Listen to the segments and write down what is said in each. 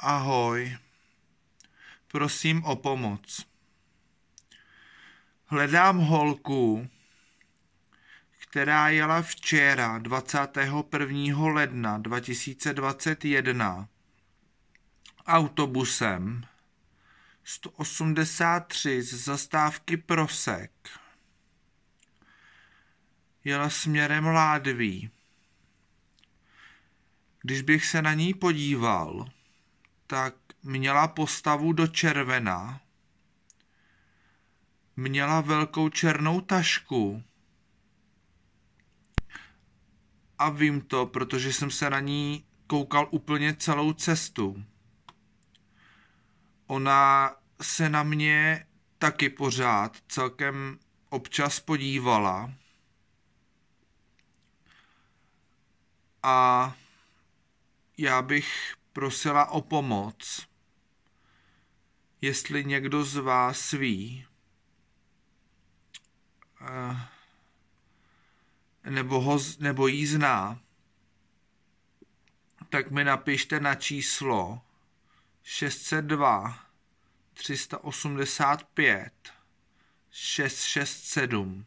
Ahoj. Prosím o pomoc. Hledám holku, která jela včera 21. ledna 2021 autobusem 183 z zastávky Prosek. Jela směrem Ládví. Když bych se na ní podíval, tak měla postavu do červena, měla velkou černou tašku a vím to, protože jsem se na ní koukal úplně celou cestu. Ona se na mě taky pořád celkem občas podívala. A já bych prosila o pomoc. Jestli někdo z vás ví, eh, nebo, ho, nebo jí zná, tak mi napište na číslo 602 385 667.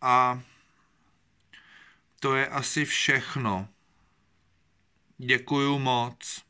A to je asi všechno. Děkuju moc.